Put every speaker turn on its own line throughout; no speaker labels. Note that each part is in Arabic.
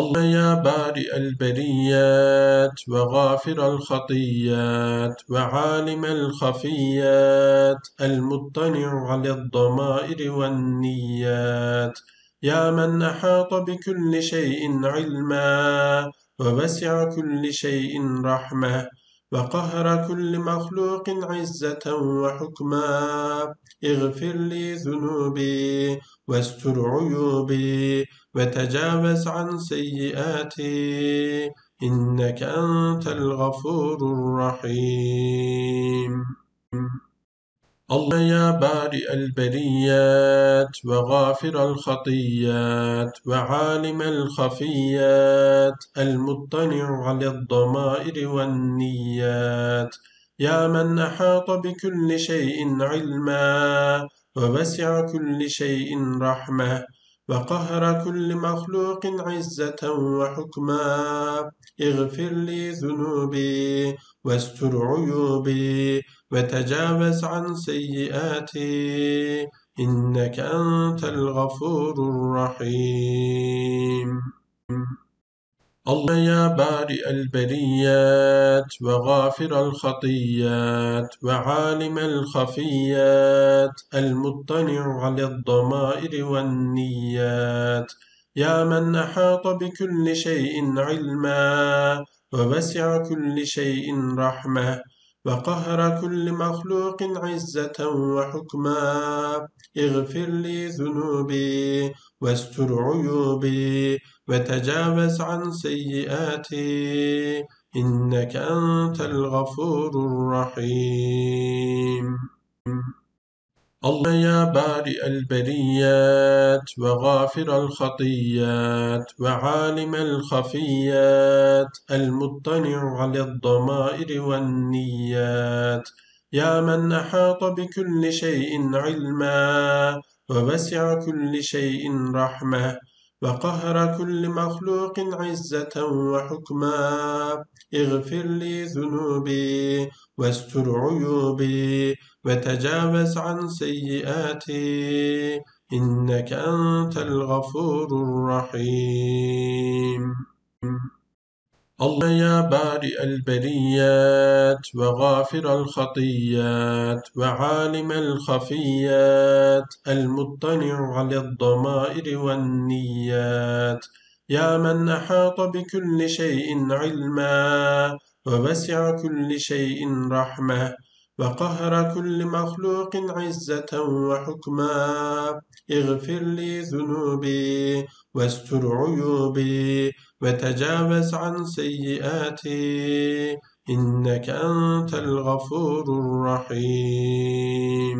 الله يا بارئ البريات وغافر الخطيات وعالم الخفيات المطلع على الضمائر والنيات يا من أحاط بكل شيء علما ووسع كل شيء رحمة وقهر كل مخلوق عزة وحكما اغفر لي ذنوبي واستر عيوبي وتجاوز عن سيئاتي إنك أنت الغفور الرحيم الله يا بارئ البريات وغافر الخطيات وعالم الخفيات المطلع على الضمائر والنيات يا من أحاط بكل شيء علما ووسع كل شيء رحمه وقهر كل مخلوق عزة وحكما اغفر لي ذنوبي واستر عيوبي وتجاوز عن سيئاتي إنك أنت الغفور الرحيم الله يا بارئ البريات وغافر الخطيات وعالم الخفيات المطلع على الضمائر والنيات يا من أحاط بكل شيء علما ووسع كل شيء رحمة وقهر كل مخلوق عزة وحكما اغفر لي ذنوبي واستر عيوبي وتجاوز عن سيئاتي إنك أنت الغفور الرحيم الله يا بارئ البريات وغافر الخطيات وعالم الخفيات المطلع على الضمائر والنيات يا من أحاط بكل شيء علما ووسع كل شيء رحمه وقهر كل مخلوق عزة وحكما اغفر لي ذنوبي واستر عيوبي وتجاوز عن سيئاتي إنك أنت الغفور الرحيم الله يا بارئ البريات وغافر الخطيات وعالم الخفيات المطلع على الضمائر والنيات يا من أحاط بكل شيء علما ووسع كل شيء رحمة وقهر كل مخلوق عزة وحكما اغفر لي ذنوبي واستر عيوبي وتجاوز عن سيئاتي إنك أنت الغفور الرحيم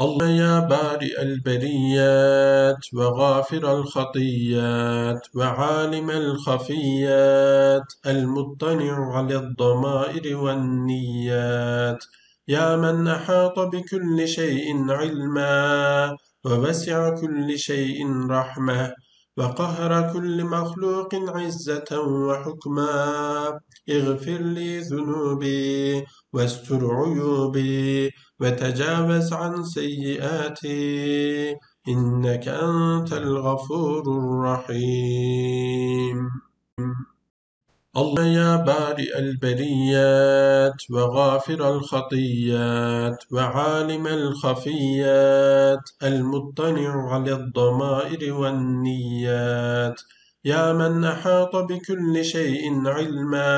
الله يا بارئ البريات وغافر الخطيات وعالم الخفيات المطلع على الضمائر والنيات يا من أحاط بكل شيء علما ووسع كل شيء رحمه وقهر كل مخلوق عزة وحكما اغفر لي ذنوبي واستر عيوبي وتجاوز عن سيئاتي إنك أنت الغفور الرحيم الله يا بارئ البريات وغافر الخطيات وعالم الخفيات المطلع على الضمائر والنيات يا من أحاط بكل شيء علما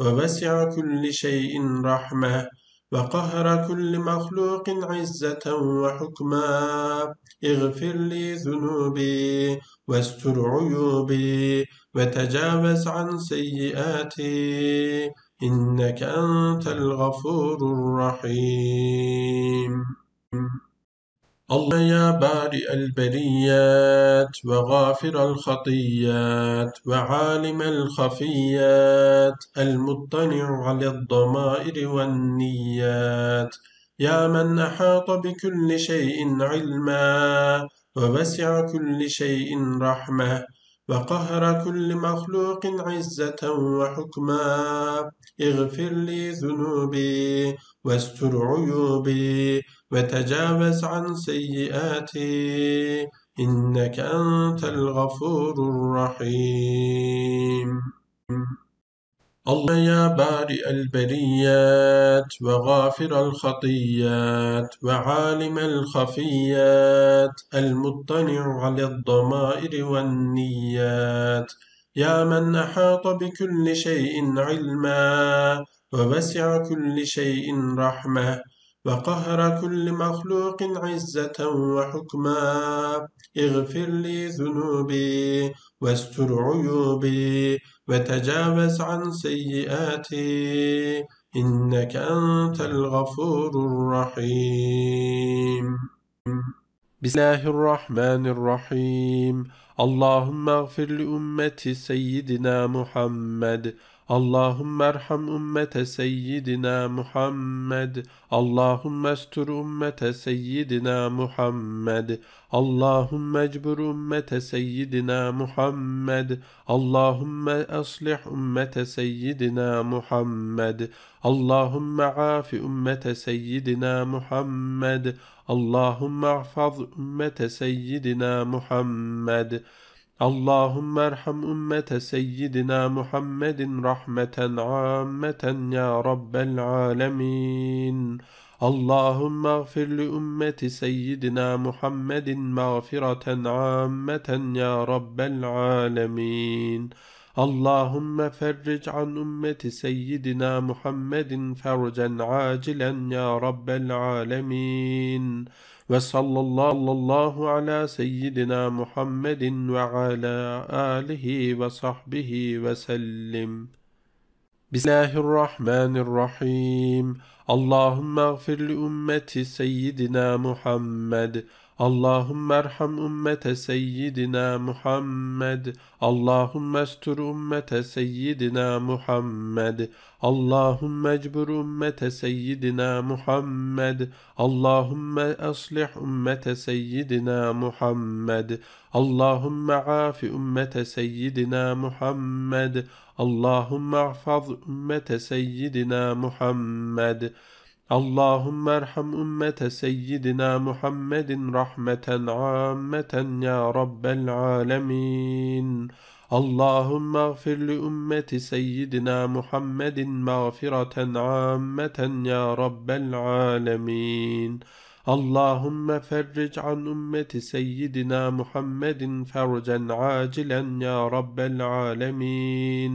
ووسع كل شيء رحمة وقهر كل مخلوق عزة وحكما اغفر لي ذنوبي واستر عيوبي وتجاوز عن سيئاتي إنك أنت الغفور الرحيم الله يا بارئ البريات وغافر الخطيات وعالم الخفيات المطلع على الضمائر والنيات يا من أحاط بكل شيء علما ووسع كل شيء رحمه وقهر كل مخلوق عزة وحكما اغفر لي ذنوبي واستر عيوبي وتجاوز عن سيئاتي إنك أنت الغفور الرحيم الله يا بارئ البريات وغافر الخطيات وعالم الخفيات المطلع على الضمائر والنيات يا من أحاط بكل شيء علما ووسع كل شيء رحمة وقهر كل مخلوق عزة وحكما اغفر لي ذنوبي واستر عيوبي وتجاوز عن سيئاتي إنك أنت الغفور الرحيم بسم الله الرحمن الرحيم اللهم اغفر لأمة سيدنا محمد اللهم ارحم أمة سيدنا محمد اللهم استر أمة سيدنا محمد اللهم اجبر أمة سيدنا محمد اللهم أصلح أمة سيدنا محمد اللهم عاف أمة سيدنا محمد اللهم احفظ أمة سيدنا محمد اللهم ارحم أمة سيدنا محمد رحمة عامة يا رب العالمين اللهم اغفر لأمة سيدنا محمد مغفرة عامة يا رب العالمين اللهم فرج عن أمة سيدنا محمد فرجا عاجلا يا رب العالمين وصلى الله, الله على سيدنا محمد وعلى آله وصحبه وسلم بسم الله الرحمن الرحيم اللهم اغفر لأمة سيدنا محمد اللهم ارحم أمة سيدنا محمد اللهم استر أمة سيدنا محمد اللهم اجبر أمة سيدنا محمد اللهم أصلح أمة سيدنا محمد اللهم عاف أمة سيدنا محمد اللهم احفظ أمة سيدنا محمد اللهم ارحم أمة سيدنا محمد رحمة عامة يا رب العالمين اللهم اغفر لأمة سيدنا محمد مغفرة عامة يا رب العالمين اللهم فرج عن أمة سيدنا محمد فرجا عاجلا يا رب العالمين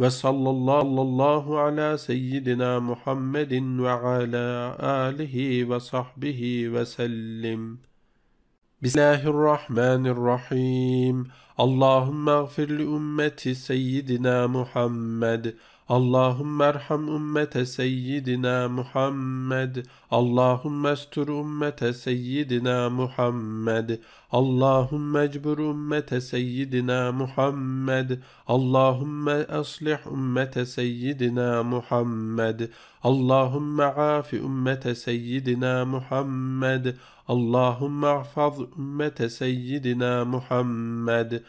وصلى الله, الله على سيدنا محمد وعلى آله وصحبه وسلم بسم الله الرحمن الرحيم اللهم اغفر لأمة سيدنا محمد اللهم ارحم أمة سيدنا محمد اللهم استر أمة سيدنا محمد اللهم اجبر أمة سيدنا محمد اللهم أصلح أمة سيدنا محمد اللهم عاف أمة سيدنا محمد اللهم احفظ أمة سيدنا محمد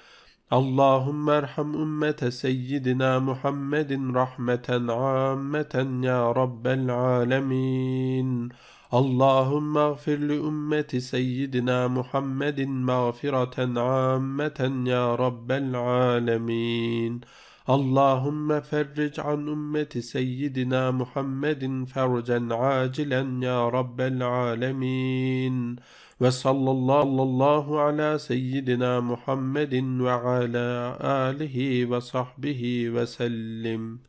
اللهم ارحم أمة سيدنا محمد رحمة عامة يا رب العالمين اللهم اغفر لأمة سيدنا محمد مغفرة عامة يا رب العالمين اللهم فرج عن أمة سيدنا محمد فرجا عاجلا يا رب العالمين ve sallallahu ala seyyidina Muhammedin ve ala alihi ve sahbihi ve sellim.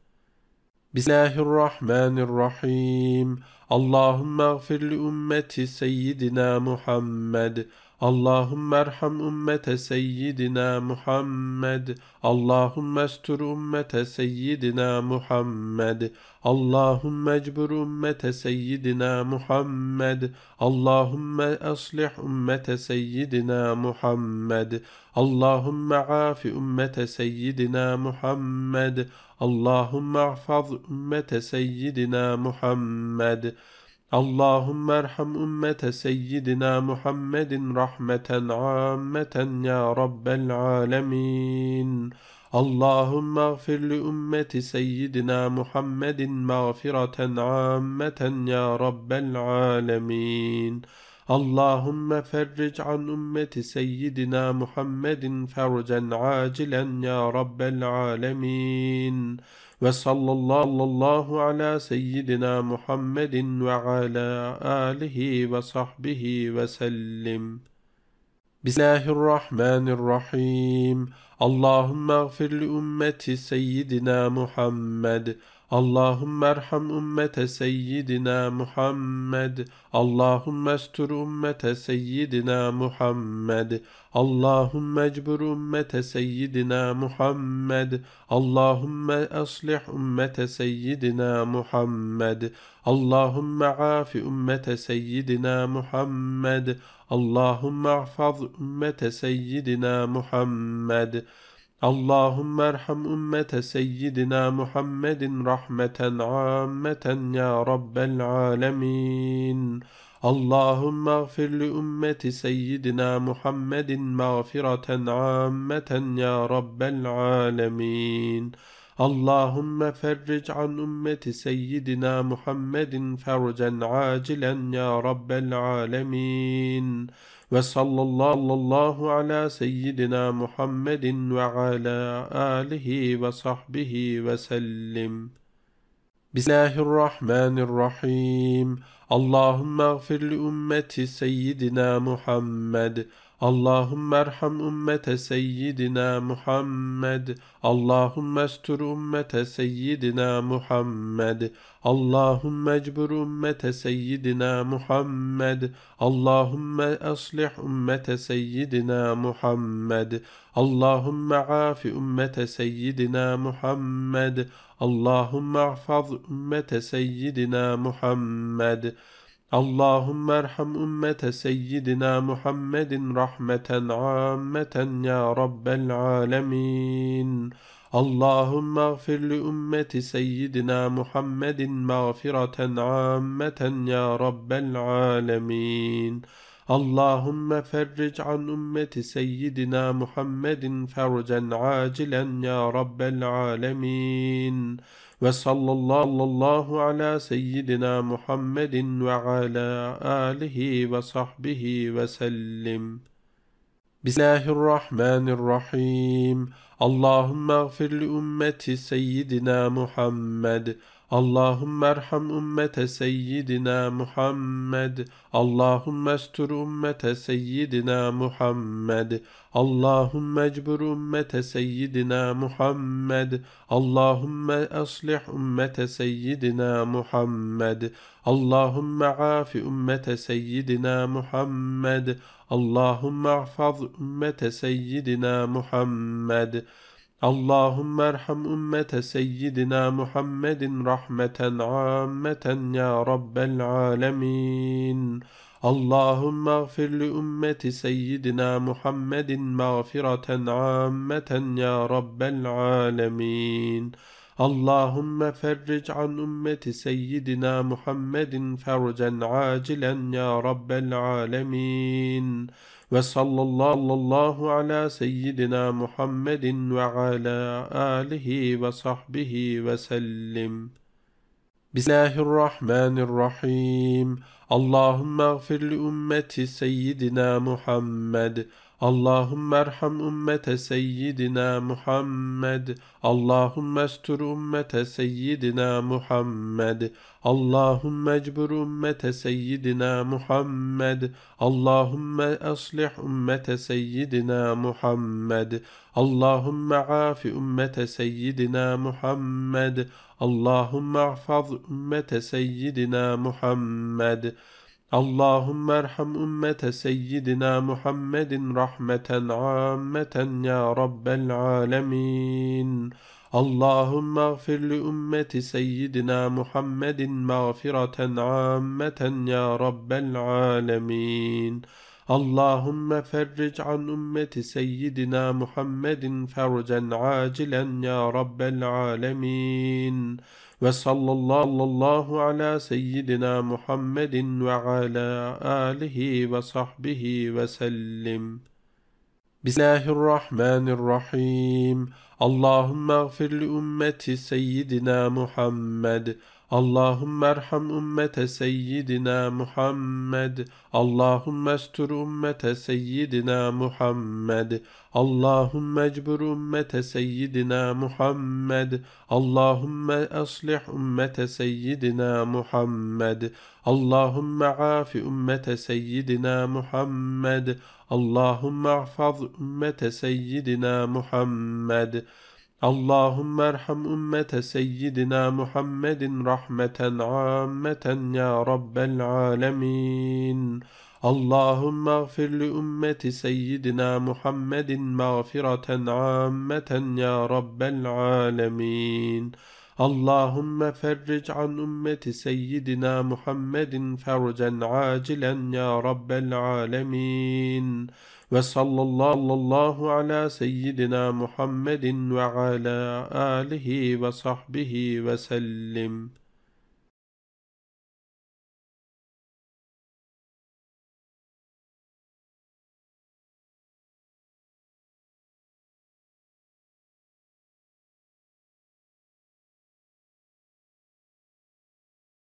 Bismillahirrahmanirrahim. Allahümme gfir li ümmeti seyyidina Muhammed. اللهم ارحم أمة سيدنا محمد اللهم استر أمة سيدنا محمد اللهم اجبر أمة سيدنا محمد اللهم أصلح أمة سيدنا محمد اللهم عاف أمة سيدنا محمد اللهم احفظ أمة سيدنا محمد اللهم ارحم أمة سيدنا محمد رحمة عامة يا رب العالمين اللهم اغفر لأمة سيدنا محمد مغفرة عامة يا رب العالمين اللهم فرج عن أمة سيدنا محمد فرجا عاجلا يا رب العالمين وصلى الله, الله على سيدنا محمد وعلى آله وصحبه وسلم بسم الله الرحمن الرحيم اللهم اغفر لأمة سيدنا محمد اللهم ارحم أمة سيدنا محمد اللهم استر أمة سيدنا محمد اللهم اجبر أمة سيدنا محمد اللهم أصلح أمة سيدنا محمد اللهم عاف أمة سيدنا محمد اللهم احفظ أمة سيدنا محمد اللهم ارحم أمة سيدنا محمد رحمة عامة يا رب العالمين اللهم اغفر لأمة سيدنا محمد مغفرة عامة يا رب العالمين Allahümme ferric an ümmeti seyyidina Muhammedin fercen acilen ya Rabbel alemin. Ve sallallahu ala seyyidina Muhammedin ve ala alihi ve sahbihi ve sellim. Bismillahirrahmanirrahim. Allahümme gfir li ümmeti seyyidina Muhammed. اللهم ارحم أمة سيدنا محمد اللهم استر أمة سيدنا محمد اللهم اجبر أمة سيدنا محمد اللهم أصلح أمة سيدنا محمد اللهم عاف أمة سيدنا محمد اللهم احفظ أمة سيدنا محمد اللهم ارحم أمة سيدنا محمد رحمة عامة يا رب العالمين اللهم اغفر لأمة سيدنا محمد مغفرة عامة يا رب العالمين اللهم فرج عن أمة سيدنا محمد فرجا عاجلا يا رب العالمين ve sallallahu ala seyyidina Muhammedin ve ala alihi ve sahbihi ve sellim. Bismillahirrahmanirrahim. Allahümme gfir li ümmeti seyyidina Muhammed. اللهم ارحم أمة سيدنا محمد اللهم استر أمة سيدنا محمد اللهم اجبر أمة سيدنا محمد اللهم أصلح أمة سيدنا محمد اللهم عاف أمة سيدنا محمد اللهم احفظ أمة سيدنا محمد اللهم ارحم أمة سيدنا محمد رحمة عامة يا رب العالمين اللهم اغفر لأمة سيدنا محمد مغفرة عامة يا رب العالمين اللهم فرج عن أمة سيدنا محمد فرجا عاجلا يا رب العالمين ve sallallahu ala seyyidina Muhammedin ve ala alihi ve sahbihi ve sellim. Bismillahirrahmanirrahim. Allahümme gfir li ümmeti seyyidina Muhammed. اللهم ارحم أمة سيدنا محمد اللهم استر أمة سيدنا محمد اللهم اجبر أمة سيدنا محمد اللهم أصلح أمة سيدنا محمد اللهم عاف أمة سيدنا محمد اللهم احفظ أمة سيدنا محمد اللهم ارحم أمة سيدنا محمد رحمة عامة يا رب العالمين اللهم اغفر لأمة سيدنا محمد مغفرة عامة يا رب العالمين اللهم فرج عن أمة سيدنا محمد فرجا عاجلا يا رب العالمين ve sallallahu ala seyyidina Muhammedin ve ala alihi ve sahbihi ve sellim. Bismillahirrahmanirrahim. Allahümme gfir ümmeti seyyidina Muhammed. اللهم ارحم أمة سيدنا محمد اللهم استر أمة سيدنا محمد اللهم اجبر أمة سيدنا محمد اللهم أصلح أمة سيدنا محمد اللهم عاف أمة سيدنا محمد اللهم احفظ أمة سيدنا محمد اللهم ارحم أمة سيدنا محمد رحمة عامة يا رب العالمين اللهم اغفر لأمة سيدنا محمد مغفرة عامة يا رب العالمين اللهم فرج عن أمة سيدنا محمد فرجا عاجلا يا رب العالمين وصلى الله, الله على سيدنا محمد وعلى آله وصحبه وسلم